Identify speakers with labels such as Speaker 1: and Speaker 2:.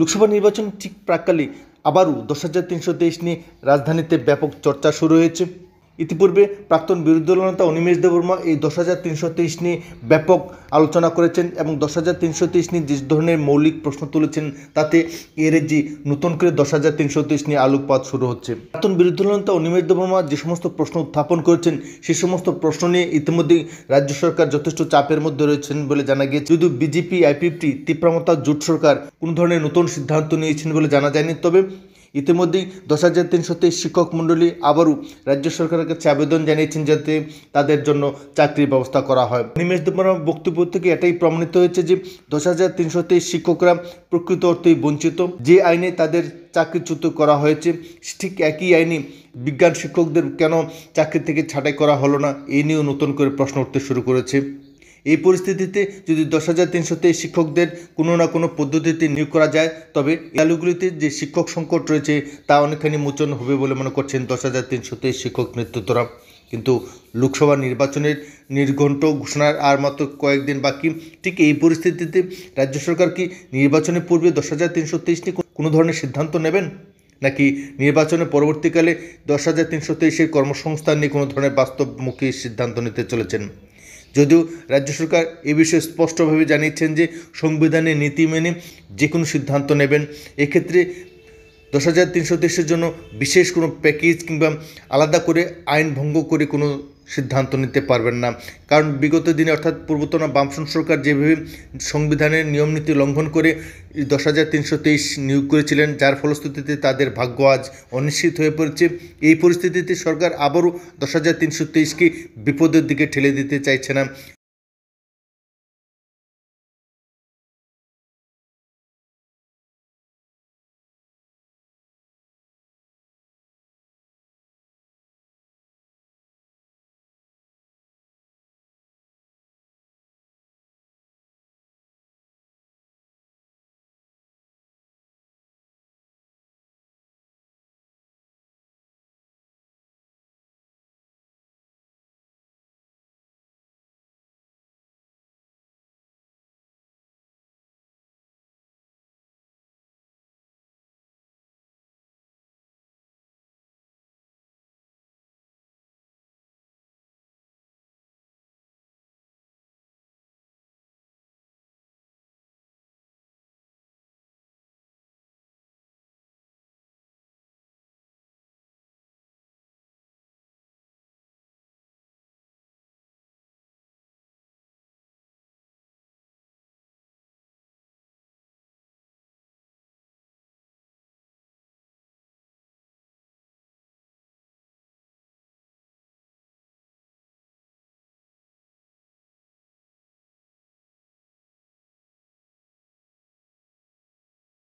Speaker 1: লোকসভা নির্বাচন ঠিক প্রাককালে আবারও দশ হাজার তিনশো তেইশ নিয়ে রাজধানীতে ব্যাপক চর্চা শুরু হয়েছে ইতিপূর্বে প্রাক্তন বিরোধী নেতা অনিমেষ দেববর্মা এই দশ হাজার তিনশো তেইশ নিয়ে ব্যাপক আলোচনা করেছেন এবং দশ হাজার তিনশো তেইশ নিয়ে যে ধরনের মৌলিক প্রশ্ন তুলেছেন তাতে এর যে নতুন করে দশ হাজার তিনশো তেইশ নিয়ে আলোকপাত শুরু হচ্ছে প্রাক্তন বিরোধী নেতা অনিমেষ দেববর্মা যে সমস্ত প্রশ্ন উত্থাপন করেছেন সে সমস্ত প্রশ্ন নিয়ে ইতিমধ্যেই রাজ্য সরকার যথেষ্ট চাপের মধ্যে রয়েছেন বলে জানা গিয়েছে যদিও বিজেপি আইপিএফটি তীব্রমতা জোট সরকার কোনো ধরনের নতুন সিদ্ধান্ত নিয়েছেন বলে জানা যায়নি তবে ইতিমধ্যেই দশ হাজার তিনশো তেইশ শিক্ষক মণ্ডলী আবারও রাজ্য সরকারের কাছে আবেদন জানিয়েছেন যাতে তাদের জন্য চাকরির ব্যবস্থা করা হয় নিমেশ দেবর বক্তব্য থেকে এটাই প্রমাণিত হয়েছে যে দশ হাজার তিনশো তেইশ শিক্ষকরা প্রকৃত অর্থেই বঞ্চিত যে আইনে তাদের চাকরিচ্যুত করা হয়েছে ঠিক একই আইনে বিজ্ঞান শিক্ষকদের কেন চাকরি থেকে ছাঁটাই করা হলো না এ নিয়েও নতুন করে প্রশ্ন উঠতে শুরু করেছে এই পরিস্থিতিতে যদি দশ হাজার তিনশো তেইশ শিক্ষকদের কোনো না কোনো পদ্ধতিতে নিয়োগ করা যায় তবে আলুগুলিতে যে শিক্ষক সংকট রয়েছে তা অনেকখানি মোচন হবে বলে মনে করছেন দশ হাজার তিনশো তেইশ শিক্ষক নেতৃত্বরা কিন্তু লোকসভা নির্বাচনের নির্ঘণ্ট ঘোষণার আর মাত্র কয়েকদিন বাকি ঠিক এই পরিস্থিতিতে রাজ্য সরকার কি নির্বাচনের পূর্বে দশ হাজার তিনশো তেইশ নিয়ে কোনো ধরনের সিদ্ধান্ত নেবেন নাকি নির্বাচনের পরবর্তীকালে দশ হাজার তিনশো তেইশের কর্মসংস্থান নিয়ে কোনো ধরনের বাস্তবমুখী সিদ্ধান্ত নিতে চলেছেন যদিও রাজ্য সরকার এ বিষয়ে স্পষ্টভাবে জানিয়েছেন যে সংবিধানের নীতি মেনে যে কোনো সিদ্ধান্ত নেবেন এক্ষেত্রে দশ হাজার তিনশো জন্য বিশেষ কোনো প্যাকেজ কিংবা আলাদা করে আইন ভঙ্গ করে কোনো সিদ্ধান্ত নিতে পারবেন না কারণ বিগত দিনে অর্থাৎ পূর্বতন বামফ্রন্ট সরকার যেভাবে সংবিধানের নিয়মনীতি লঙ্ঘন করে দশ হাজার তিনশো তেইশ নিয়োগ করেছিলেন যার ফলশ্রুতিতে তাদের ভাগ্য আজ অনিশ্চিত হয়ে পড়েছে এই পরিস্থিতিতে সরকার আবারও দশ হাজার তিনশো তেইশকে বিপদের দিকে ঠেলে দিতে চাইছে না